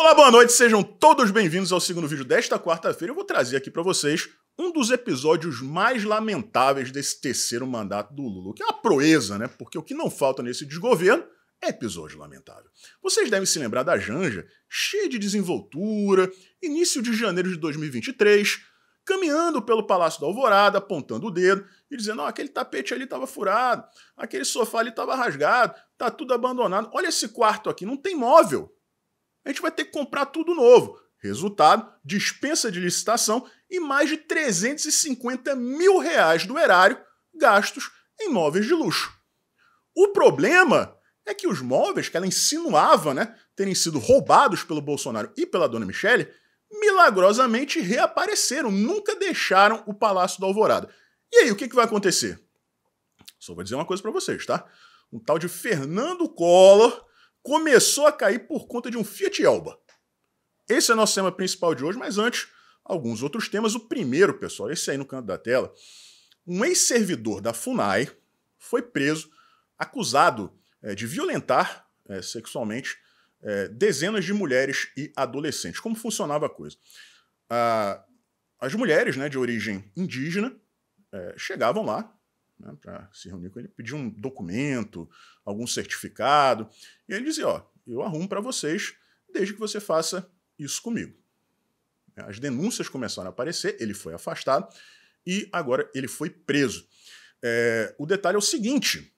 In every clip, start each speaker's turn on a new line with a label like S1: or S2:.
S1: Olá, boa noite, sejam todos bem-vindos ao segundo vídeo desta quarta-feira. Eu vou trazer aqui para vocês um dos episódios mais lamentáveis desse terceiro mandato do Lula, que é uma proeza, né? Porque o que não falta nesse desgoverno é episódio lamentável. Vocês devem se lembrar da Janja, cheia de desenvoltura, início de janeiro de 2023, caminhando pelo Palácio da Alvorada, apontando o dedo e dizendo: oh, aquele tapete ali estava furado, aquele sofá ali estava rasgado, tá tudo abandonado. Olha esse quarto aqui, não tem móvel a gente vai ter que comprar tudo novo. Resultado: dispensa de licitação e mais de 350 mil reais do erário gastos em móveis de luxo. O problema é que os móveis que ela insinuava né, terem sido roubados pelo Bolsonaro e pela dona Michele milagrosamente reapareceram, nunca deixaram o Palácio da Alvorada. E aí, o que, que vai acontecer? Só vou dizer uma coisa para vocês, tá? Um tal de Fernando Collor começou a cair por conta de um Fiat Elba. Esse é o nosso tema principal de hoje, mas antes, alguns outros temas. O primeiro, pessoal, esse aí no canto da tela, um ex-servidor da FUNAI foi preso, acusado é, de violentar é, sexualmente é, dezenas de mulheres e adolescentes. Como funcionava a coisa? Ah, as mulheres né, de origem indígena chegavam lá, né, para se reunir com ele, pedir um documento, algum certificado. E ele dizia: Ó, eu arrumo para vocês desde que você faça isso comigo. É, as denúncias começaram a aparecer, ele foi afastado e agora ele foi preso. É, o detalhe é o seguinte: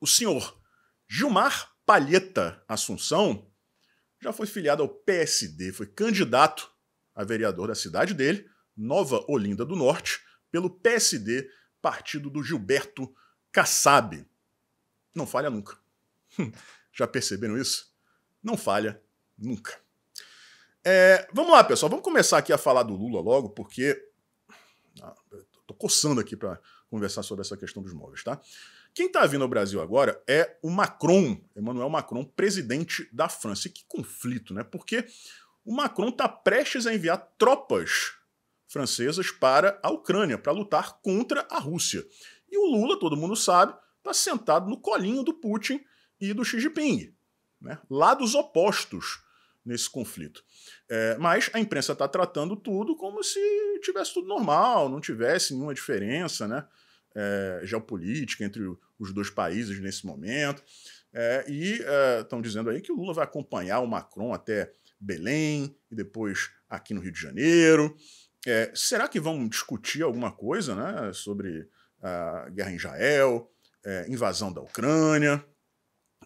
S1: o senhor Gilmar Palheta Assunção já foi filiado ao PSD, foi candidato a vereador da cidade dele, Nova Olinda do Norte, pelo PSD partido do Gilberto Kassab. Não falha nunca. Hum, já perceberam isso? Não falha nunca. É, vamos lá, pessoal. Vamos começar aqui a falar do Lula logo, porque. Ah, tô coçando aqui para conversar sobre essa questão dos móveis, tá? Quem está vindo ao Brasil agora é o Macron, Emmanuel Macron, presidente da França. E que conflito, né? Porque o Macron está prestes a enviar tropas francesas para a Ucrânia, para lutar contra a Rússia. E o Lula, todo mundo sabe, está sentado no colinho do Putin e do Xi Jinping, né? lados opostos nesse conflito. É, mas a imprensa está tratando tudo como se tivesse tudo normal, não tivesse nenhuma diferença né? É, geopolítica entre os dois países nesse momento. É, e estão é, dizendo aí que o Lula vai acompanhar o Macron até Belém e depois aqui no Rio de Janeiro. É, será que vão discutir alguma coisa né, sobre a guerra em Israel, é, invasão da Ucrânia?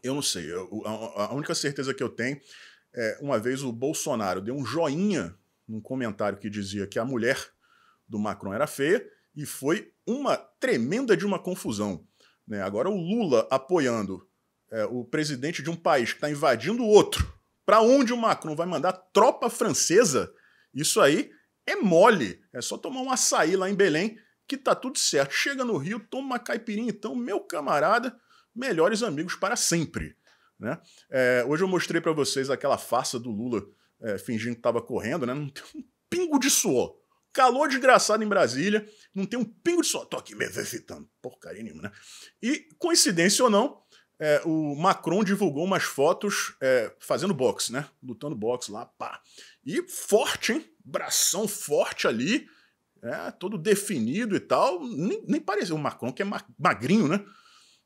S1: Eu não sei. Eu, a, a, única certeza que eu tenho é uma vez o Bolsonaro deu um joinha num comentário que dizia que a mulher do Macron era feia e foi uma tremenda de uma confusão. Né? Agora o Lula apoiando é, o presidente de um país que está invadindo o outro. Para onde o Macron vai mandar tropa francesa? Isso aí é mole. É só tomar um açaí lá em Belém que tá tudo certo. Chega no Rio, toma uma caipirinha, então, meu camarada, melhores amigos para sempre. Né? É, hoje eu mostrei para vocês aquela farsa do Lula é, fingindo que tava correndo, né? Não tem um pingo de suor. Calor desgraçado em Brasília, não tem um pingo de suor. Tô aqui me exercitando, porcaria nenhuma, né? E, coincidência ou não, é, o Macron divulgou umas fotos é, fazendo boxe, né? Lutando boxe lá, pá. E forte, hein? Bração forte ali, é, todo definido e tal. Nem, nem pareceu o Macron, que é ma magrinho, né?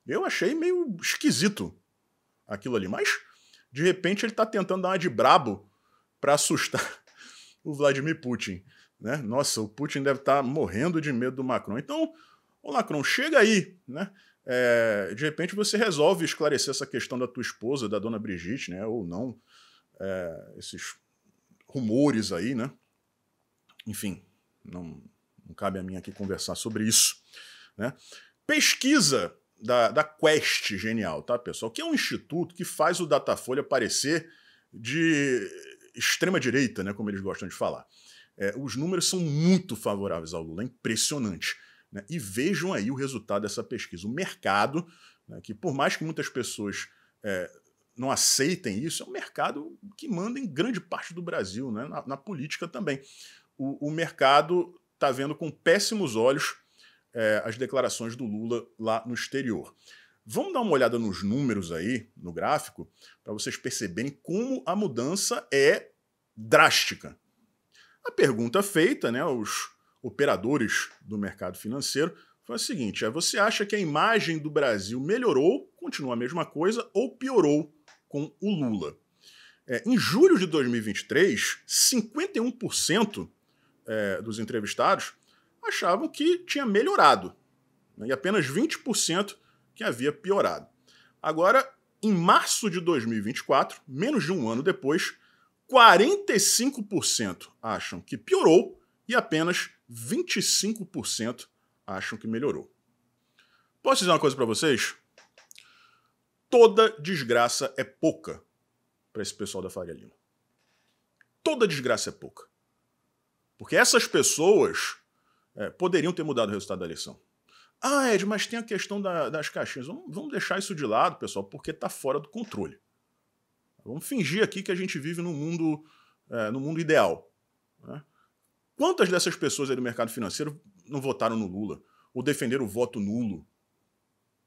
S1: Eu achei meio esquisito aquilo ali. Mas, de repente, ele tá tentando dar uma de brabo para assustar o Vladimir Putin. Né? Nossa, o Putin deve estar tá morrendo de medo do Macron. Então, o Macron, chega aí, né? É, de repente você resolve esclarecer essa questão da tua esposa, da dona Brigitte, né? Ou não, é, esses rumores aí, né? Enfim, não, não cabe a mim aqui conversar sobre isso, né? Pesquisa da, da Quest Genial, tá, pessoal? Que é um instituto que faz o Datafolha parecer de extrema-direita, né? Como eles gostam de falar. É, os números são muito favoráveis ao Lula, é impressionante. Né? E vejam aí o resultado dessa pesquisa. O mercado, né, que por mais que muitas pessoas é, não aceitem isso, é um mercado que manda em grande parte do Brasil, né? na, na política também. O, o mercado está vendo com péssimos olhos é, as declarações do Lula lá no exterior. Vamos dar uma olhada nos números aí, no gráfico, para vocês perceberem como a mudança é drástica. A pergunta feita, né, os operadores do mercado financeiro foi a seguinte: é, você acha que a imagem do Brasil melhorou, continua a mesma coisa, ou piorou com o Lula? É, em julho de 2023, 51% é, dos entrevistados achavam que tinha melhorado, né, e apenas 20% que havia piorado. Agora, em março de 2024, menos de um ano depois, 45% acham que piorou e apenas 25% acham que melhorou. Posso dizer uma coisa para vocês? Toda desgraça é pouca para esse pessoal da Faria Lima. Toda desgraça é pouca. Porque essas pessoas é, poderiam ter mudado o resultado da eleição. Ah, Ed, mas tem a questão da, das caixinhas. Vamos, vamos deixar isso de lado, pessoal, porque está fora do controle. Vamos fingir aqui que a gente vive num mundo, é, mundo ideal. Né? Quantas dessas pessoas aí do mercado financeiro não votaram no Lula? Ou defenderam o voto nulo?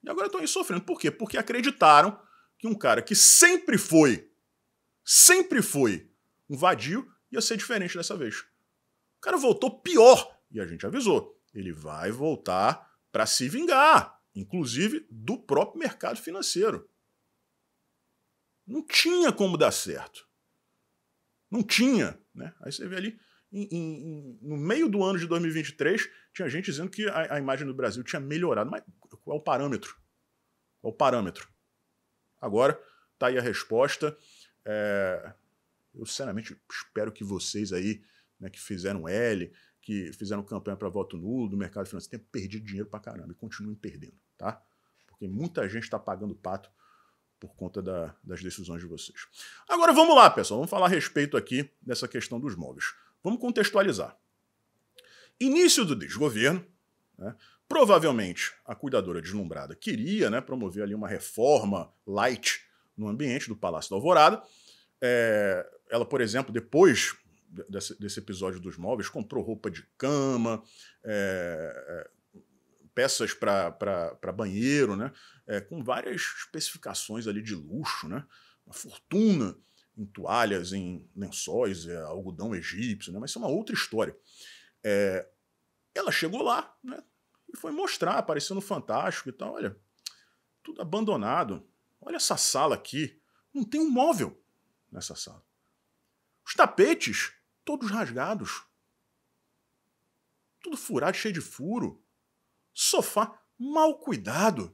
S1: E agora estão aí sofrendo. Por quê? Porque acreditaram que um cara que sempre foi, sempre foi um vadio, ia ser diferente dessa vez. O cara voltou pior. E a gente avisou. Ele vai voltar para se vingar, inclusive do próprio mercado financeiro. Não tinha como dar certo. Não tinha. Né? Aí você vê ali em, em, no meio do ano de 2023, tinha gente dizendo que a, a, imagem do Brasil tinha melhorado. Mas qual é o parâmetro? Qual é o parâmetro? Agora, tá aí a resposta. É, eu, sinceramente, espero que vocês aí, né, que fizeram L, que fizeram campanha para voto nulo do mercado financeiro, tenham perdido dinheiro para caramba e continuem perdendo, tá? Porque muita gente está pagando pato por conta da, das decisões de vocês. Agora vamos lá, pessoal, vamos falar a respeito aqui dessa questão dos móveis. Vamos contextualizar. Início do desgoverno, né? provavelmente a cuidadora deslumbrada queria né, promover ali uma reforma light no ambiente do Palácio da Alvorada. É, ela, por exemplo, depois desse, desse, episódio dos móveis, comprou roupa de cama, é, é peças para banheiro, né, é, com várias especificações ali de luxo, né, uma fortuna em toalhas, em lençóis, é, algodão egípcio, né? mas isso é uma outra história. É, ela chegou lá né? e foi mostrar, aparecendo fantástico e tal. Olha, tudo abandonado. Olha essa sala aqui. Não tem um móvel nessa sala. Os tapetes, todos rasgados. Tudo furado, cheio de furo. Sofá mal cuidado.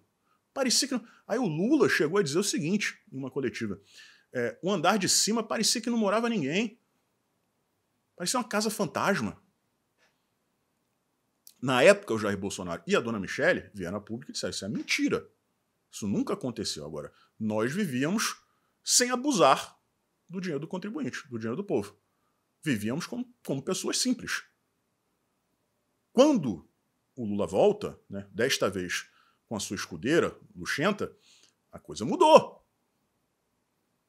S1: Parecia que. Aí o Lula chegou a dizer o seguinte em uma coletiva: é, o andar de cima parecia que não morava ninguém. Parecia uma casa fantasma. Na época, o Jair Bolsonaro e a dona Michele vieram à pública e disseram: Isso é mentira. Isso nunca aconteceu. Agora, nós vivíamos sem abusar do dinheiro do contribuinte, do dinheiro do povo. Vivíamos como, como pessoas simples. Quando o Lula volta, né, desta vez com a sua escudeira, Luxenta, a coisa mudou.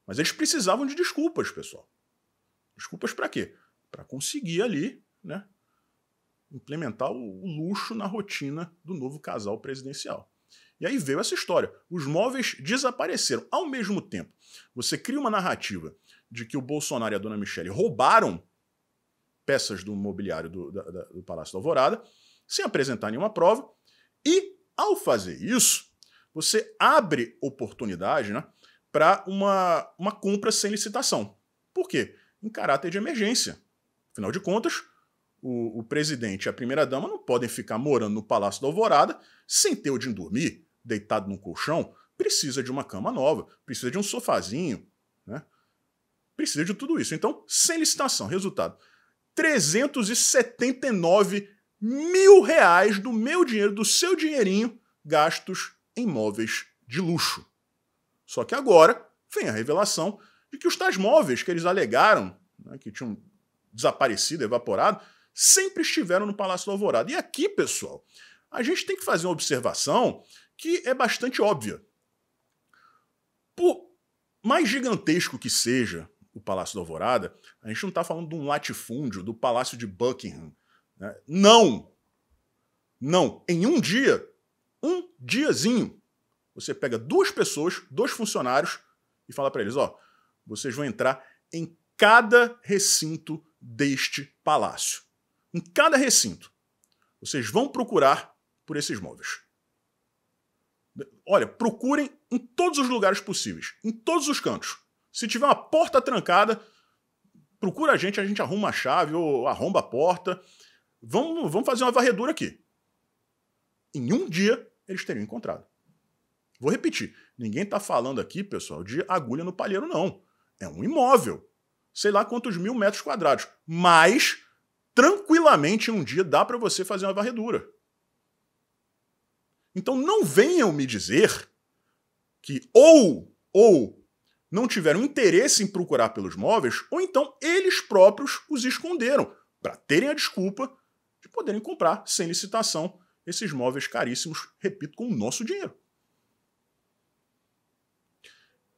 S1: Mas eles precisavam de desculpas, pessoal. Desculpas para quê? Para conseguir ali, né, implementar o luxo na rotina do novo casal presidencial. E aí veio essa história. Os móveis desapareceram. Ao mesmo tempo, você cria uma narrativa de que o Bolsonaro e a dona Michele roubaram peças do mobiliário do, da, da, do Palácio da Alvorada, sem apresentar nenhuma prova, e ao fazer isso, você abre oportunidade né, para uma, uma compra sem licitação. Por quê? Em caráter de emergência. Afinal de contas, o, o presidente e a primeira-dama não podem ficar morando no Palácio da Alvorada sem ter onde dormir, deitado num colchão. Precisa de uma cama nova, precisa de um sofazinho, né? precisa de tudo isso. Então, sem licitação, resultado: 379 mil reais do meu dinheiro, do seu dinheirinho, gastos em móveis de luxo. Só que agora vem a revelação de que os tais móveis que eles alegaram, né, que tinham desaparecido, evaporado, sempre estiveram no Palácio do Alvorada. E aqui, pessoal, a gente tem que fazer uma observação que é bastante óbvia. Por mais gigantesco que seja o Palácio do Alvorada, a gente não está falando de um latifúndio do Palácio de Buckingham. Né? Não! Não! Em um dia, um diazinho, você pega duas pessoas, dois funcionários, e fala para eles: ó, vocês vão entrar em cada recinto deste palácio. Em cada recinto, vocês vão procurar por esses móveis. Olha, procurem em todos os lugares possíveis, em todos os cantos. Se tiver uma porta trancada, procura a gente, a gente arruma a chave ou arromba a porta. Vamos, vamos fazer uma varredura aqui. Em um dia, eles teriam encontrado. Vou repetir, ninguém está falando aqui, pessoal, de agulha no palheiro, não. É um imóvel, sei lá quantos mil metros quadrados, mas tranquilamente um dia dá para você fazer uma varredura. Então não venham me dizer que ou ou não tiveram interesse em procurar pelos móveis, ou então eles próprios os esconderam para terem a desculpa de poderem comprar sem licitação esses móveis caríssimos, repito, com o nosso dinheiro.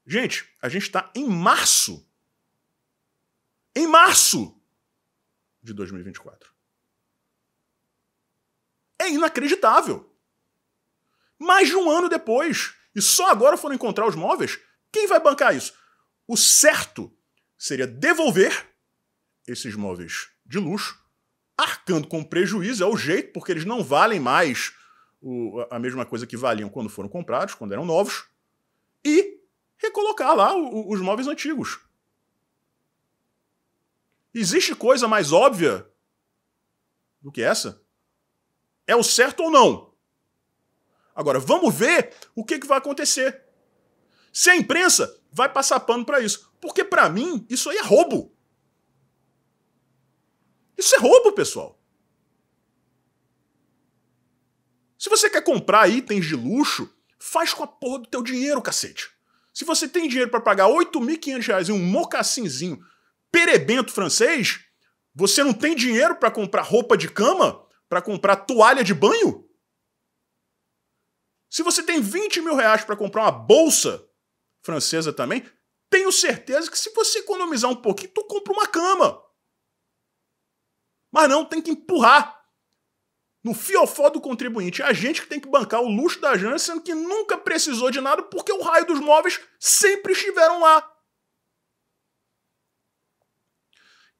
S1: Gente, a gente está em março. Em março de 2024. É inacreditável. Mais de um ano depois, e só agora foram encontrar os móveis, quem vai bancar isso? O certo seria devolver esses móveis de luxo, arcando com prejuízo, é o jeito, porque eles não valem mais o, a mesma coisa que valiam quando foram comprados, quando eram novos, e recolocar lá os móveis antigos. Existe coisa mais óbvia do que essa? É o certo ou não? Agora, vamos ver o que, que vai acontecer. Se a imprensa vai passar pano para isso. Porque, para mim, isso aí é roubo. Isso é roubo, pessoal. Se você quer comprar itens de luxo, faz com a porra do teu dinheiro, cacete. Se você tem dinheiro para pagar R$ 8.500 em um mocassinzinho perebento francês, você não tem dinheiro para comprar roupa de cama? Para comprar toalha de banho? Se você tem 20 mil reais para comprar uma bolsa francesa também, tenho certeza que se você economizar um pouquinho, tu compra uma cama. Mas não, tem que empurrar no fiofó do contribuinte. É a gente que tem que bancar o luxo da sendo que nunca precisou de nada porque o raio dos móveis sempre estiveram lá.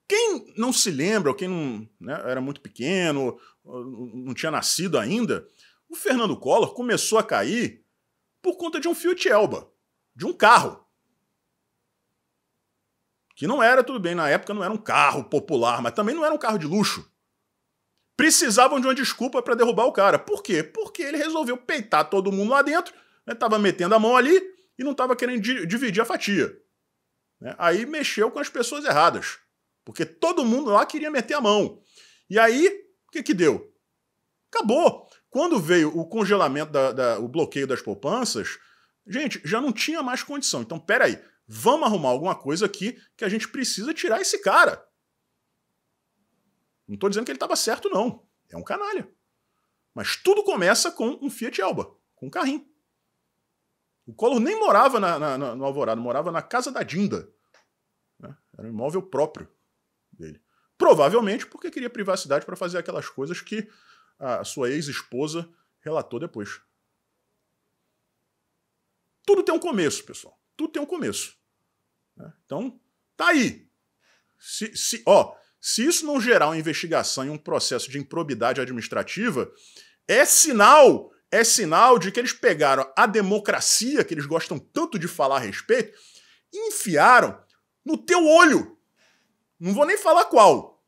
S1: Quem não se lembra, ou quem não né, era muito pequeno, não tinha nascido ainda, o Fernando Collor começou a cair por conta de um Fiat Elba, de um carro. Que não era, tudo bem, na época não era um carro popular, mas também não era um carro de luxo precisavam de uma desculpa para derrubar o cara. Por quê? Porque ele resolveu peitar todo mundo lá dentro, né? tava metendo a mão ali e não tava querendo di dividir a fatia. Né? Aí mexeu com as pessoas erradas, porque todo mundo lá queria meter a mão. E aí, o que que deu? Acabou. Quando veio o congelamento, da, da, o bloqueio das poupanças, gente, já não tinha mais condição. Então, peraí, vamos arrumar alguma coisa aqui que a gente precisa tirar esse cara. Não estou dizendo que ele estava certo, não. É um canalha. Mas tudo começa com um Fiat Elba, com um carrinho. O Collor nem morava na, na, na, no Alvorada, morava na casa da Dinda. Né? Era um imóvel próprio dele. Provavelmente porque queria privacidade para fazer aquelas coisas que a sua ex-esposa relatou depois. Tudo tem um começo, pessoal. Tudo tem um começo. Né? Então, tá aí. Se, se, ó, se isso não gerar uma investigação e um processo de improbidade administrativa, é sinal, é sinal de que eles pegaram a democracia que eles gostam tanto de falar a respeito e enfiaram no teu olho. Não vou nem falar qual.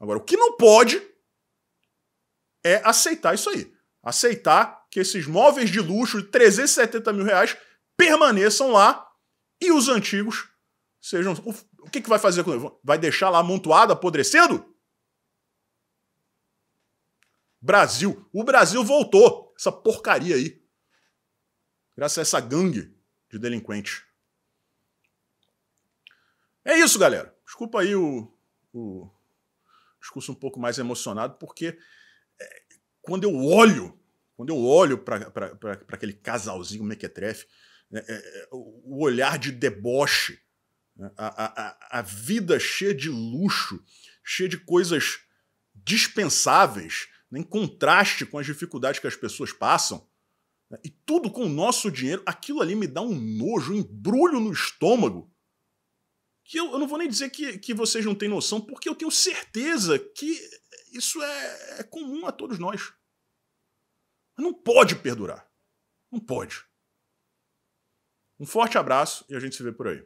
S1: Agora, o que não pode é aceitar isso aí. Aceitar que esses móveis de luxo de 370 mil reais permaneçam lá e os antigos sejam. O que, que vai fazer com ele? Vai deixar lá amontoado, apodrecendo? Brasil. O Brasil voltou. Essa porcaria aí. Graças a essa gangue de delinquente. É isso, galera. Desculpa aí o, o discurso um pouco mais emocionado, porque é, quando eu olho, quando eu olho para aquele casalzinho mequetrefe, né, é, é o olhar de deboche, a, a, a vida cheia de luxo, cheia de coisas dispensáveis, né, em contraste com as dificuldades que as pessoas passam, né, e tudo com o nosso dinheiro, aquilo ali me dá um nojo, um embrulho no estômago. Que eu, eu não vou nem dizer que, que vocês não têm noção, porque eu tenho certeza que isso é, é comum a todos nós. Não pode perdurar. Não pode. Um forte abraço e a gente se vê por aí.